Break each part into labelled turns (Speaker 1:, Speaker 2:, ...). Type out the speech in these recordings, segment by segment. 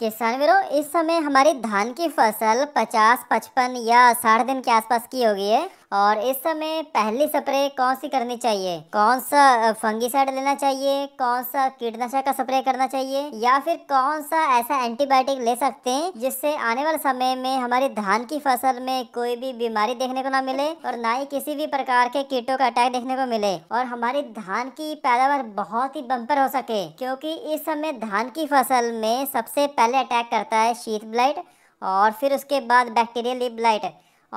Speaker 1: किसान वीरों इस समय हमारी धान की फसल 50, 55 या साठ दिन के आसपास की हो गई है और इस समय पहली स्प्रे कौन सी करनी चाहिए कौन सा फंगीसाइड लेना चाहिए कौन सा कीटनाशक का स्प्रे करना चाहिए या फिर कौन सा ऐसा एंटीबायोटिक ले सकते हैं जिससे आने वाले समय में हमारी धान की फसल में कोई भी बीमारी देखने को ना मिले और ना ही किसी भी प्रकार के कीटों का अटैक देखने को मिले और हमारी धान की पैदावार बहुत ही बंपर हो सके क्योंकि इस समय धान की फसल में सबसे पहले अटैक करता है शीत ब्लाइट और फिर उसके बाद बैक्टीरियल ब्लाइट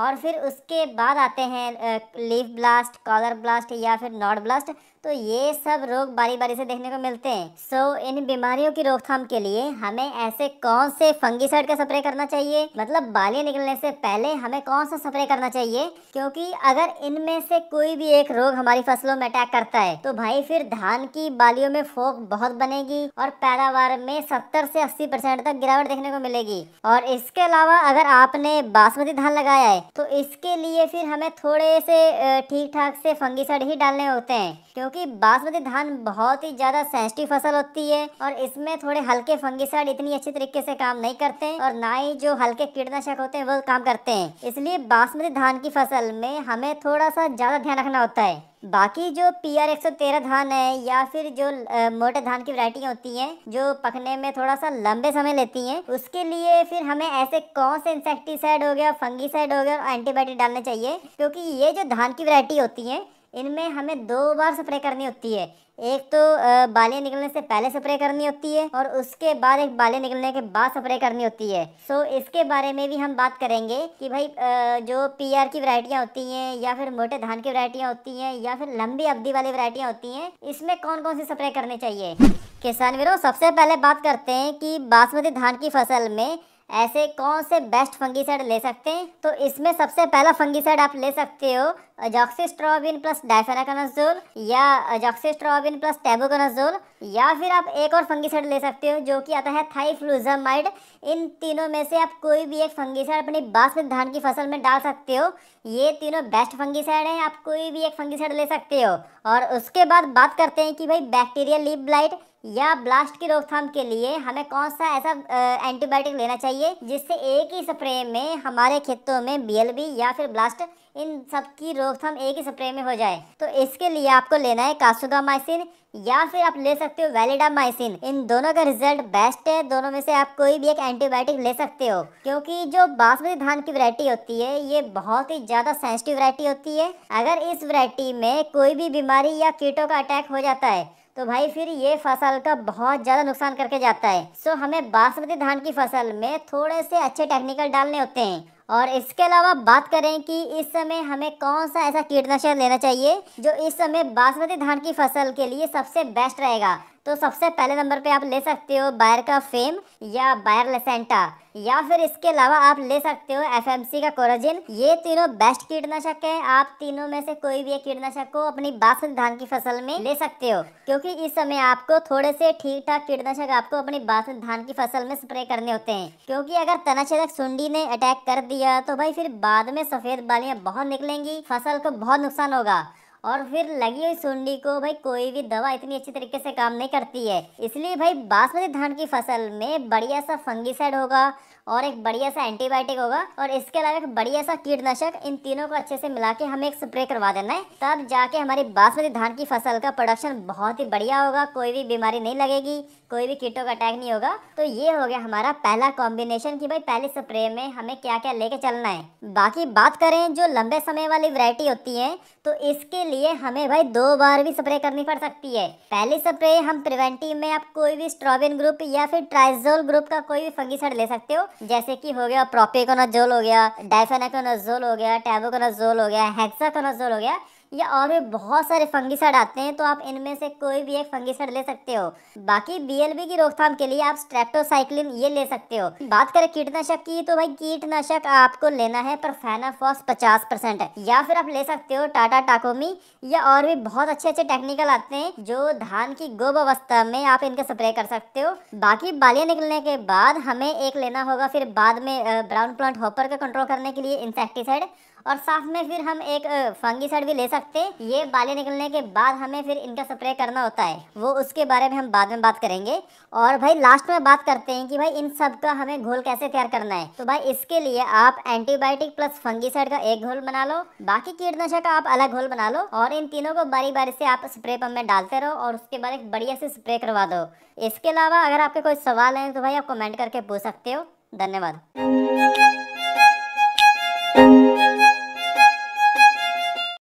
Speaker 1: और फिर उसके बाद आते हैं लीफ ब्लास्ट कॉलर ब्लास्ट या फिर नॉट ब्लास्ट तो ये सब रोग बारी बारी से देखने को मिलते हैं सो so, इन बीमारियों की रोकथाम के लिए हमें ऐसे कौन से फंगीसाइड का स्प्रे करना चाहिए मतलब बाली निकलने से पहले हमें कौन सा स्प्रे करना चाहिए क्योंकि अगर इनमें से कोई भी एक रोग हमारी फसलों में अटैक करता है तो भाई फिर धान की बालियों में फोक बहुत बनेगी और पैदावार में सत्तर से अस्सी परसेंट तक गिरावट देखने को मिलेगी और इसके अलावा अगर आपने बासमती धान लगाया है तो इसके लिए फिर हमें थोड़े से ठीक ठाक से फंगीसाइड ही डालने होते हैं क्योंकि क्योंकि बासमती धान बहुत ही ज़्यादा सेंसिटिव फसल होती है और इसमें थोड़े हल्के फंगिसाइड इतनी अच्छे तरीके से काम नहीं करते हैं और ना ही जो हल्के कीटनाशक होते हैं वो काम करते हैं इसलिए बासमती धान की फसल में हमें थोड़ा सा ज़्यादा ध्यान रखना होता है बाकी जो पी आर एक सौ तेरह धान है या फिर जो आ, मोटे धान की वरायटियाँ होती हैं जो पकने में थोड़ा सा लंबे समय लेती हैं उसके लिए फिर हमें ऐसे कौन से इंसेक्टिसाइड हो गया फंगीसाइड हो गया और एंटीबायोटिक डालने चाहिए क्योंकि ये जो धान की वरायटी होती है इनमें हमें दो बार स्प्रे करनी होती है एक तो बालियाँ निकलने से पहले स्प्रे करनी होती है और उसके बाद एक बालियाँ निकलने के बाद स्प्रे करनी होती है सो so, इसके बारे में भी हम बात करेंगे कि भाई जो पीआर की वरायटियाँ होती हैं या फिर मोटे धान की वरायटियाँ होती हैं या फिर लंबी अवधि वाली वरायटियाँ होती हैं इसमें कौन कौन सी स्प्रे करनी चाहिए किसान वीरों सबसे पहले बात करते हैं कि बासमती धान की फसल में ऐसे कौन से बेस्ट फंगीसाइड ले सकते हैं तो इसमें सबसे पहला फंगीसाइड आप ले सकते हो अजॉक्सीस्ट्रोबिन प्लस डाइफेनाकानाजोल या अजॉक्सीस्ट्रोबिन प्लस टेबोकनाजोल या फिर आप एक और फंगीसाइड ले सकते हो जो कि आता है थाइफ्लूजामाइड इन तीनों में से आप कोई भी एक फंगीसाइड अपनी बासमती धान की फसल में डाल सकते हो ये तीनों बेस्ट फंगीसाइड हैं आप कोई भी एक फंगीसाइड ले सकते हो और उसके बाद बात करते हैं कि भाई बैक्टीरिया लीप ब्लाइट या ब्लास्ट की रोकथाम के लिए हमें कौन सा ऐसा एंटीबायोटिक लेना चाहिए जिससे एक ही स्प्रे में हमारे खेतों में बीएलबी या फिर ब्लास्ट इन सब की रोकथाम एक ही स्प्रे में हो जाए तो इसके लिए आपको लेना है कासुगामाइसिन या फिर आप ले सकते हो वैलिडामाइसिन इन दोनों का रिजल्ट बेस्ट है दोनों में से आप कोई भी एक एंटीबायोटिक ले सकते हो क्योंकि जो बासमती धान की वरायटी होती है ये बहुत ही ज़्यादा सेंसिटिव वरायटी होती है अगर इस वरायटी में कोई भी बीमारी या कीटों का अटैक हो जाता है तो भाई फिर ये फसल का बहुत ज़्यादा नुकसान करके जाता है सो हमें बासमती धान की फसल में थोड़े से अच्छे टेक्निकल डालने होते हैं और इसके अलावा बात करें कि इस समय हमें कौन सा ऐसा कीटनाशक लेना चाहिए जो इस समय बासमती धान की फसल के लिए सबसे बेस्ट रहेगा तो सबसे पहले नंबर पे आप ले सकते हो बायर का फेम या बायर लेसेंटा या फिर इसके अलावा आप ले सकते हो एफएमसी का कोराजिन ये तीनों बेस्ट कीटनाशक है आप तीनों में से कोई भी एक कीटनाशक को अपनी बासमती धान की फसल में ले सकते हो क्योंकि इस समय आपको थोड़े से ठीक ठाक कीटनाशक आपको अपनी बासमती धान की फसल में स्प्रे करने होते हैं क्योंकि अगर तनाछेदक सुंडी ने अटैक कर दिया तो भाई फिर बाद में सफेद बालियां बहुत निकलेंगी फसल को बहुत नुकसान होगा और फिर लगी हुई सुंडी को भाई कोई भी दवा इतनी अच्छी तरीके से काम नहीं करती है इसलिए भाई बासमती धान की फसल में बढ़िया सा फंगीसाइड होगा और एक बढ़िया सा एंटीबायोटिक होगा और इसके अलावा एक बढ़िया सा कीटनाशक इन तीनों को अच्छे से मिला के हमें एक स्प्रे करवा देना है तब जाके हमारी बासमती धान की फसल का प्रोडक्शन बहुत ही बढ़िया होगा कोई भी बीमारी नहीं लगेगी कोई भी कीटों का अटैक नहीं होगा तो ये हो गया हमारा पहला कॉम्बिनेशन की भाई पहले स्प्रे में हमें क्या क्या लेके चलना है बाकी बात करें जो लंबे समय वाली वरायटी होती है तो इसके लिए लिए हमें भाई दो बार भी स्प्रे करनी पड़ सकती है पहली स्प्रे हम प्रिवेंटिव में आप कोई भी स्ट्रॉबिन ग्रुप या फिर ट्राइजोल ग्रुप का कोई भी फंगिसाइड ले सकते हो जैसे कि हो गया प्रोपेकोनाजोल हो गया डाइफेनाकोनाजोल हो गया टैबोकोनाजोल हो गया हेक्साकोनाजोल हो गया या और भी बहुत सारे फंगीसाइड आते हैं तो आप इनमें से कोई भी एक फंगीसाइड ले सकते हो बाकी बीएलबी की रोकथाम के लिए आप स्ट्रेप्टोसाइक्लिन ये ले सकते हो बात करें कीटनाशक की तो भाई कीटनाशक आपको लेना है पर फैनाफॉस पचास परसेंट या फिर आप ले सकते हो टाटा टाकोमी या और भी बहुत अच्छे अच्छे टेक्निकल आते हैं जो धान की गोब अवस्था में आप इनके स्प्रे कर सकते हो बाकी बालियाँ निकलने के बाद हमें एक लेना होगा फिर बाद में ब्राउन प्लांट हॉपर का कंट्रोल करने के लिए इंसेक्टिसाइड और साथ में फिर हम एक फंगीसाइड भी ले सकते हैं ये बाले निकलने के बाद हमें फिर इनका स्प्रे करना होता है वो उसके बारे में हम बाद में बात करेंगे और भाई लास्ट में बात करते हैं कि भाई इन सब का हमें घोल कैसे तैयार करना है तो भाई इसके लिए आप एंटीबायोटिक प्लस साइड का एक घोल बना लो बाकी कीटनाशक का आप अलग घोल बना लो और इन तीनों को बारी बारी से आप स्प्रे पंप में डालते रहो और उसके बाद एक बढ़िया से स्प्रे करवा दो इसके अलावा अगर आपके कोई सवाल हैं तो भाई आप कमेंट करके पूछ सकते हो धन्यवाद